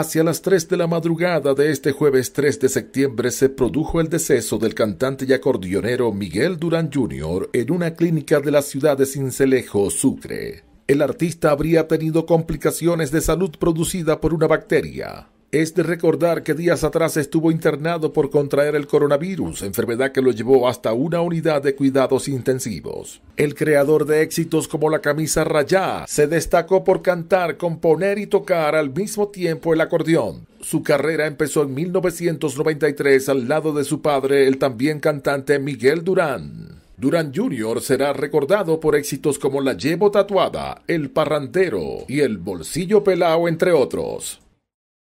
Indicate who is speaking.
Speaker 1: Hacia las 3 de la madrugada de este jueves 3 de septiembre se produjo el deceso del cantante y acordeonero Miguel Durán Jr. en una clínica de la ciudad de Cincelejo, Sucre. El artista habría tenido complicaciones de salud producida por una bacteria. Es de recordar que días atrás estuvo internado por contraer el coronavirus, enfermedad que lo llevó hasta una unidad de cuidados intensivos. El creador de éxitos como La camisa rayá se destacó por cantar, componer y tocar al mismo tiempo el acordeón. Su carrera empezó en 1993 al lado de su padre, el también cantante Miguel Durán. Durán Jr. será recordado por éxitos como La Llevo Tatuada, El Parrandero y El Bolsillo Pelao, entre otros.